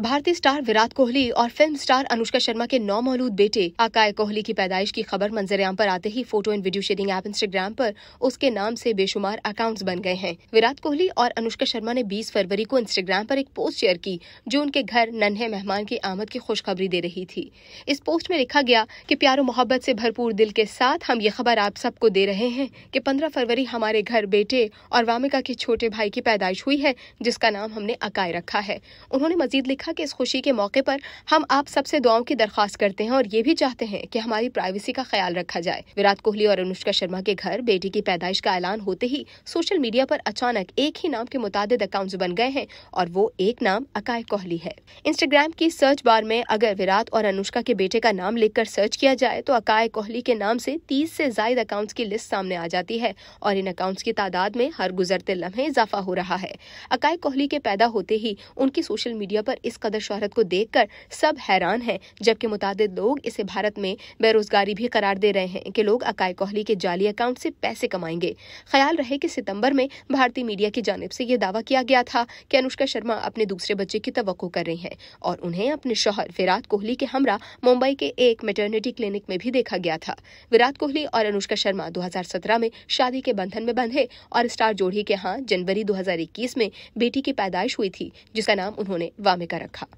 भारतीय स्टार विराट कोहली और film star Anushka Sharma के नौ मौलूद बेटे अकाय कोहली की पैदाइश की खबर मंजरेआम पर आते ही photo and video sharing app Instagram पर उसके नाम से बेशुमार अकाउंट्स बन गए हैं विराट कोहली और अनुष्का शर्मा ने 20 फरवरी को इंस्टाग्राम पर एक पोस्ट शेयर की जो उनके घर नन्हे मेहमान की आमद की खुशखबरी दे रही थी इस पोस्ट में लिखा गया की प्यारो मोहब्बत ऐसी भरपूर दिल के साथ हम ये खबर आप सबको दे रहे हैं की पंद्रह फरवरी हमारे घर बेटे और वामिका के छोटे भाई की पैदाइश हुई है जिसका नाम हमने अकाय रखा है उन्होंने मजीद लिखा लिखा कि इस खुशी के मौके पर हम आप सबसे दुआओं की दरख्वास्त करते हैं और ये भी चाहते हैं कि हमारी प्राइवेसी का ख्याल रखा जाए विराट कोहली और अनुष्का शर्मा के घर बेटी की पैदाइश का ऐलान होते ही सोशल मीडिया पर अचानक एक ही नाम के मुताद अकाउंट बन गए हैं और वो एक नाम अकाय कोहली है इंस्टाग्राम की सर्च बार में अगर विराट और अनुष्का के बेटे का नाम लिखकर सर्च किया जाए तो अकाय कोहली के नाम से तीस से जायद अकाउंट्स की लिस्ट सामने आ जाती है और इन अकाउंट्स की तादाद में हर गुजरते लम्हे इजाफा हो रहा है अकाय कोहली के पैदा होते ही उनकी सोशल मीडिया पर इस इस कदर शोहरत को कर सब हैरान है जबकि मुताद लोग इसे भारत में बेरोजगारी भी करार दे रहे हैं कि लोग अकाय कोहली के जाली अकाउंट से पैसे कमाएंगे ख्याल रहे कि सितंबर में भारतीय मीडिया की जानब से यह दावा किया गया था कि अनुष्का शर्मा अपने दूसरे बच्चे की तो कर रही हैं और उन्हें अपने शोहर विराट कोहली के हमरा मुंबई के एक मेटर्निटी क्लिनिक में भी देखा गया था विराट कोहली और अनुष्का शर्मा 2017 में शादी के बंधन में बंधे और स्टार जोड़ी के यहाँ जनवरी 2021 में बेटी की पैदाइश हुई थी जिसका नाम उन्होंने वामिका a cup.